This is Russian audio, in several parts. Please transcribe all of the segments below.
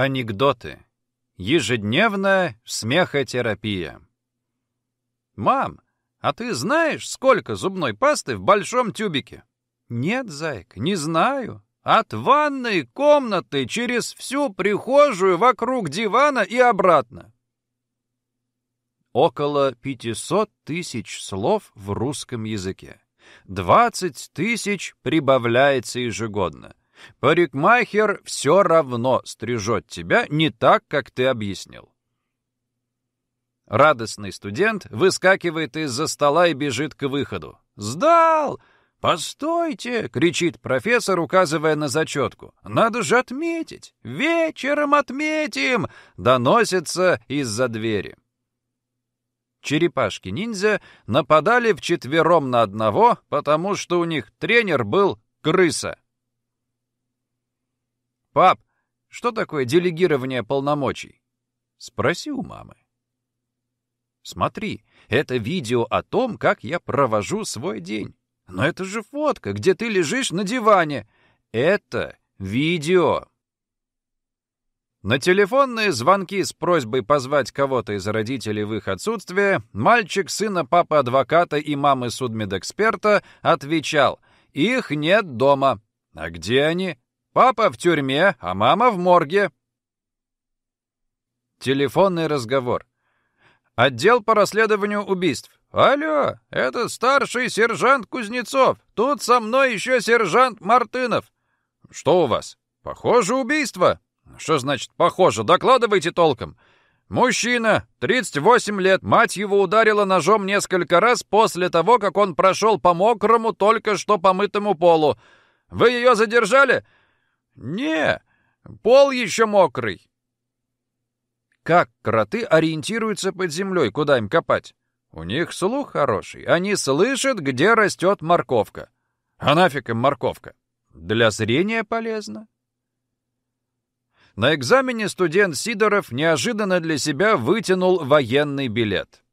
Анекдоты. Ежедневная смехотерапия. «Мам, а ты знаешь, сколько зубной пасты в большом тюбике?» «Нет, зайка, не знаю. От ванной комнаты через всю прихожую вокруг дивана и обратно». Около 500 тысяч слов в русском языке. 20 тысяч прибавляется ежегодно. Парикмахер все равно стрижет тебя не так, как ты объяснил. Радостный студент выскакивает из-за стола и бежит к выходу. «Сдал! Постойте!» — кричит профессор, указывая на зачетку. «Надо же отметить! Вечером отметим!» — доносится из-за двери. Черепашки-ниндзя нападали вчетвером на одного, потому что у них тренер был крыса. «Пап, что такое делегирование полномочий?» Спроси у мамы. Смотри, это видео о том, как я провожу свой день. Но это же фотка, где ты лежишь на диване. Это видео. На телефонные звонки с просьбой позвать кого-то из родителей в их отсутствие мальчик сына папы-адвоката и мамы судмедэксперта отвечал «Их нет дома». А где они? Папа в тюрьме, а мама в морге. Телефонный разговор. Отдел по расследованию убийств. «Алло, это старший сержант Кузнецов. Тут со мной еще сержант Мартынов». «Что у вас? Похоже, убийство». «Что значит «похоже»? Докладывайте толком». «Мужчина, 38 лет. Мать его ударила ножом несколько раз после того, как он прошел по мокрому, только что помытому полу. Вы ее задержали?» «Не, пол еще мокрый». Как кроты ориентируются под землей, куда им копать? У них слух хороший. Они слышат, где растет морковка. А нафиг им морковка? Для зрения полезно. На экзамене студент Сидоров неожиданно для себя вытянул военный билет.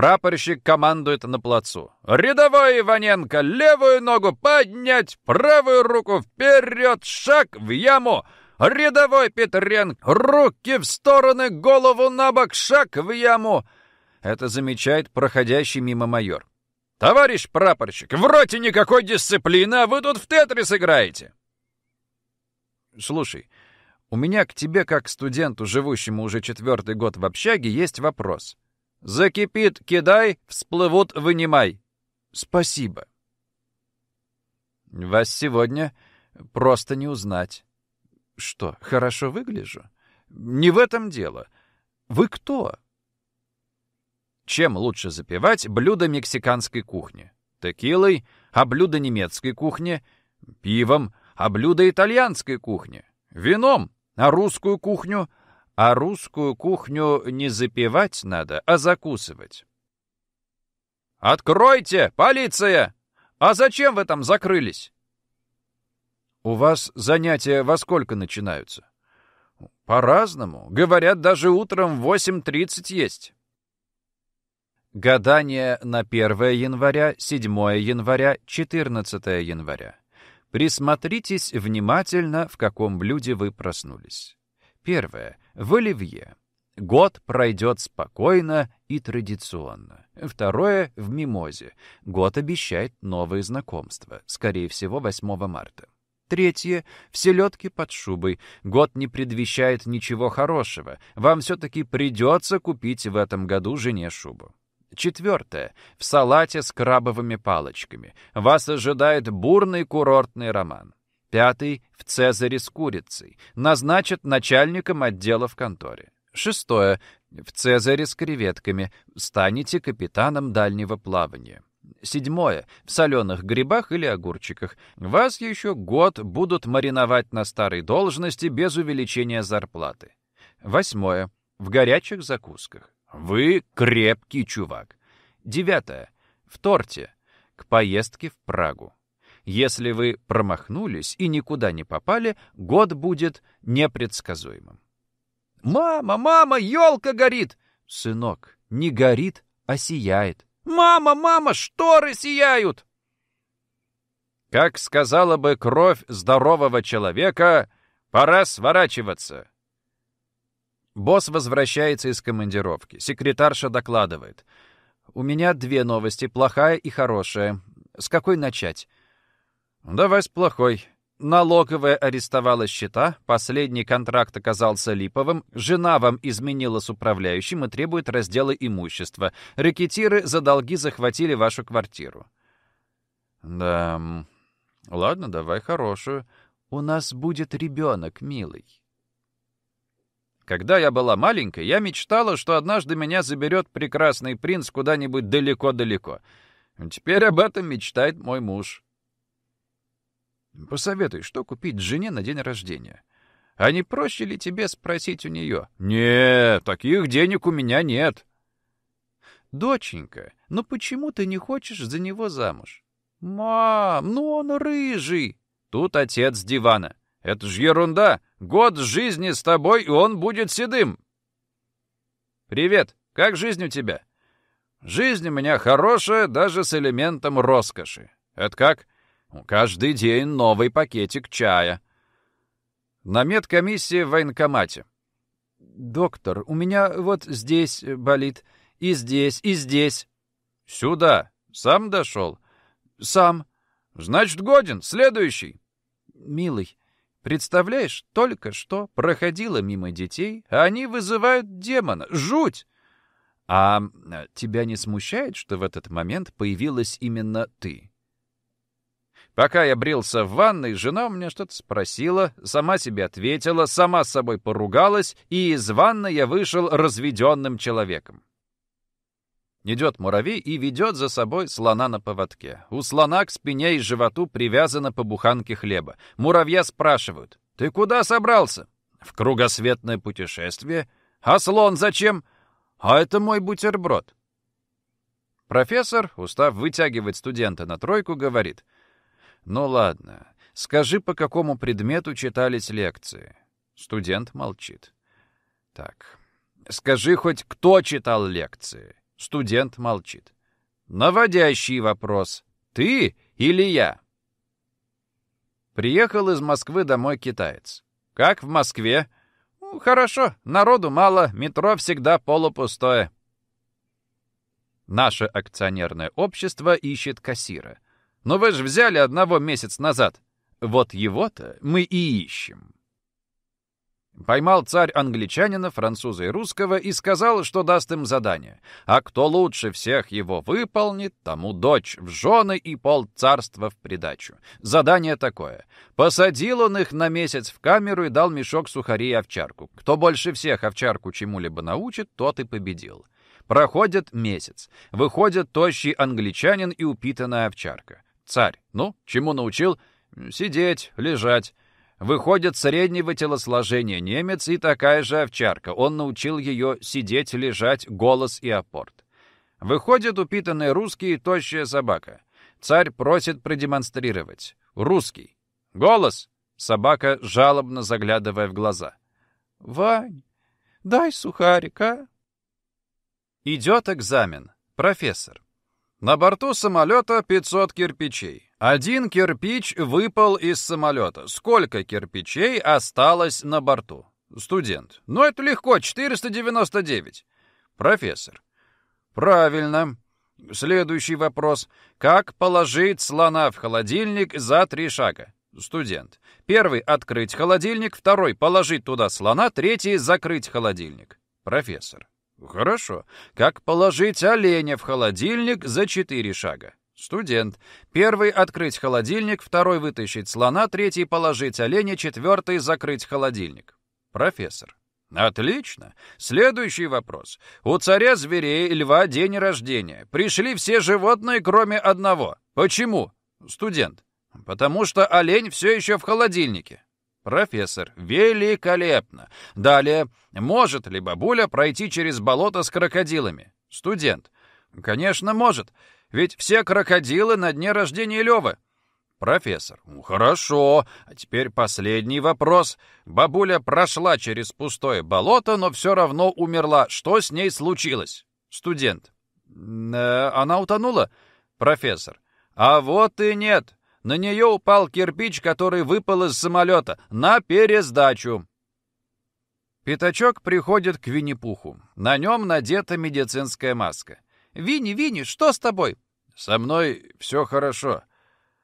Прапорщик командует на плацу. «Рядовой Иваненко! Левую ногу поднять! Правую руку вперед! Шаг в яму!» «Рядовой Петренко! Руки в стороны, голову на бок, шаг в яму!» Это замечает проходящий мимо майор. «Товарищ прапорщик, в роте никакой дисциплины, а вы тут в тетрис играете!» «Слушай, у меня к тебе, как студенту, живущему уже четвертый год в общаге, есть вопрос. Закипит — кидай, всплывут — вынимай. Спасибо. Вас сегодня просто не узнать. Что, хорошо выгляжу? Не в этом дело. Вы кто? Чем лучше запивать блюдо мексиканской кухни? Текилой, а блюдо немецкой кухни? Пивом, а блюдо итальянской кухни? Вином, а русскую кухню — а русскую кухню не запивать надо, а закусывать. «Откройте! Полиция! А зачем вы там закрылись?» «У вас занятия во сколько начинаются?» «По-разному. Говорят, даже утром в 8.30 есть». Гадание на 1 января, 7 января, 14 января. Присмотритесь внимательно, в каком блюде вы проснулись. Первое. В Оливье. Год пройдет спокойно и традиционно. Второе — в Мимозе. Год обещает новые знакомства, скорее всего, 8 марта. Третье — в селедке под шубой. Год не предвещает ничего хорошего. Вам все-таки придется купить в этом году жене шубу. Четвертое. В салате с крабовыми палочками. Вас ожидает бурный курортный роман. Пятый — в Цезаре с курицей. Назначат начальником отдела в конторе. Шестое — в Цезаре с креветками. Станете капитаном дальнего плавания. Седьмое — в соленых грибах или огурчиках. Вас еще год будут мариновать на старой должности без увеличения зарплаты. Восьмое — в горячих закусках. Вы крепкий чувак. Девятое — в торте. К поездке в Прагу. Если вы промахнулись и никуда не попали, год будет непредсказуемым. «Мама, мама, елка горит!» «Сынок, не горит, а сияет!» «Мама, мама, шторы сияют!» Как сказала бы кровь здорового человека, пора сворачиваться. Босс возвращается из командировки. Секретарша докладывает. «У меня две новости, плохая и хорошая. С какой начать?» «Давай с плохой. Налоговая арестовала счета, последний контракт оказался липовым, жена вам изменила с управляющим и требует раздела имущества. Рекетиры за долги захватили вашу квартиру». «Да... Ладно, давай хорошую. У нас будет ребенок, милый». Когда я была маленькой, я мечтала, что однажды меня заберет прекрасный принц куда-нибудь далеко-далеко. Теперь об этом мечтает мой муж. Посоветуй, что купить жене на день рождения. А не проще ли тебе спросить у нее? Нет, таких денег у меня нет. Доченька, ну почему ты не хочешь за него замуж? Мам, ну он рыжий. Тут отец с дивана. Это ж ерунда. Год жизни с тобой, и он будет седым. Привет, как жизнь у тебя? Жизнь у меня хорошая, даже с элементом роскоши. Это как? Каждый день новый пакетик чая. На медкомиссии в военкомате. «Доктор, у меня вот здесь болит, и здесь, и здесь». «Сюда. Сам дошел?» «Сам». «Значит, годен. Следующий». «Милый, представляешь, только что проходила мимо детей, а они вызывают демона. Жуть!» «А э, тебя не смущает, что в этот момент появилась именно ты?» Пока я брился в ванной, жена у меня что-то спросила, сама себе ответила, сама с собой поругалась, и из ванны я вышел разведенным человеком. Идет муравей и ведет за собой слона на поводке. У слона к спине и животу привязано по буханке хлеба. Муравья спрашивают, «Ты куда собрался?» «В кругосветное путешествие». «А слон зачем?» «А это мой бутерброд». Профессор, устав вытягивать студента на тройку, говорит, — «Ну ладно, скажи, по какому предмету читались лекции?» Студент молчит. «Так, скажи хоть, кто читал лекции?» Студент молчит. «Наводящий вопрос. Ты или я?» Приехал из Москвы домой китаец. «Как в Москве?» ну, «Хорошо, народу мало, метро всегда полупустое». Наше акционерное общество ищет кассира — но вы же взяли одного месяц назад. Вот его-то мы и ищем». Поймал царь англичанина, француза и русского и сказал, что даст им задание. А кто лучше всех его выполнит, тому дочь в жены и пол царства в придачу. Задание такое. Посадил он их на месяц в камеру и дал мешок сухарей и овчарку. Кто больше всех овчарку чему-либо научит, тот и победил. Проходит месяц. Выходит тощий англичанин и упитанная овчарка царь. Ну, чему научил? Сидеть, лежать. Выходит, среднего телосложения немец и такая же овчарка. Он научил ее сидеть, лежать, голос и апорт. Выходит, упитанный русский и тощая собака. Царь просит продемонстрировать. Русский. Голос. Собака, жалобно заглядывая в глаза. «Вань, дай сухарика». Идет экзамен. Профессор. На борту самолета 500 кирпичей. Один кирпич выпал из самолета. Сколько кирпичей осталось на борту? Студент. Ну, это легко, 499. Профессор. Правильно. Следующий вопрос. Как положить слона в холодильник за три шага? Студент. Первый — открыть холодильник, второй — положить туда слона, третий — закрыть холодильник. Профессор. Хорошо. Как положить оленя в холодильник за четыре шага? Студент. Первый — открыть холодильник, второй — вытащить слона, третий — положить оленя, четвертый — закрыть холодильник. Профессор. Отлично. Следующий вопрос. У царя зверей льва день рождения. Пришли все животные, кроме одного. Почему? Студент. Потому что олень все еще в холодильнике. Профессор. Великолепно. Далее. Может ли бабуля пройти через болото с крокодилами? Студент. Конечно, может. Ведь все крокодилы на дне рождения Лёвы. Профессор. Хорошо. А теперь последний вопрос. Бабуля прошла через пустое болото, но все равно умерла. Что с ней случилось? Студент. Э, она утонула? Профессор. А вот и нет. На нее упал кирпич, который выпал из самолета, на пересдачу. Пятачок приходит к Винни-Пуху. На нем надета медицинская маска. «Винни, Винни, что с тобой?» «Со мной все хорошо.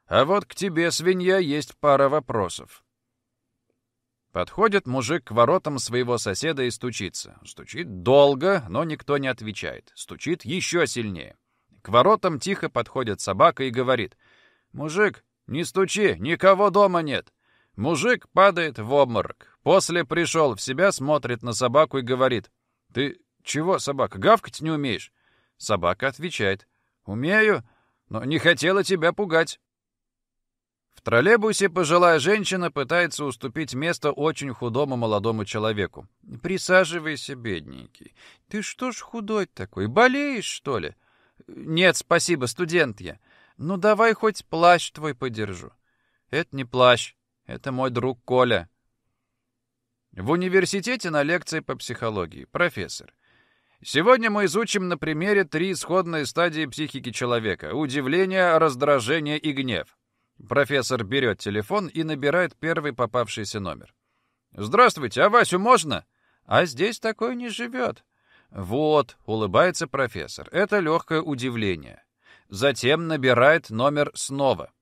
А вот к тебе, свинья, есть пара вопросов». Подходит мужик к воротам своего соседа и стучится. Стучит долго, но никто не отвечает. Стучит еще сильнее. К воротам тихо подходит собака и говорит. «Мужик, не стучи, никого дома нет!» Мужик падает в обморок. После пришел в себя, смотрит на собаку и говорит. «Ты чего, собака, гавкать не умеешь?» Собака отвечает. «Умею, но не хотела тебя пугать». В троллейбусе пожилая женщина пытается уступить место очень худому молодому человеку. «Присаживайся, бедненький. Ты что ж худой такой? Болеешь, что ли?» «Нет, спасибо, студент я. Ну давай хоть плащ твой подержу. Это не плащ, это мой друг Коля. В университете на лекции по психологии. Профессор. Сегодня мы изучим на примере три исходные стадии психики человека. Удивление, раздражение и гнев. Профессор берет телефон и набирает первый попавшийся номер. «Здравствуйте, а Васю можно?» «А здесь такой не живет». «Вот», — улыбается профессор, — «это легкое удивление затем набирает номер снова.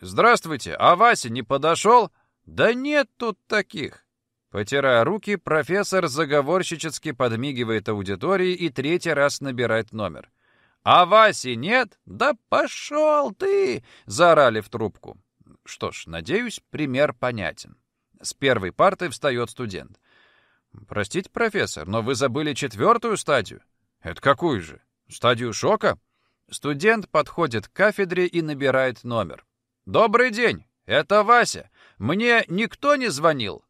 «Здравствуйте, а Вася не подошел?» «Да нет тут таких!» Потирая руки, профессор заговорщически подмигивает аудитории и третий раз набирает номер. «А Васи нет? Да пошел ты!» — заорали в трубку. Что ж, надеюсь, пример понятен. С первой парты встает студент. «Простите, профессор, но вы забыли четвертую стадию». «Это какую же? Стадию шока?» Студент подходит к кафедре и набирает номер. «Добрый день! Это Вася! Мне никто не звонил?»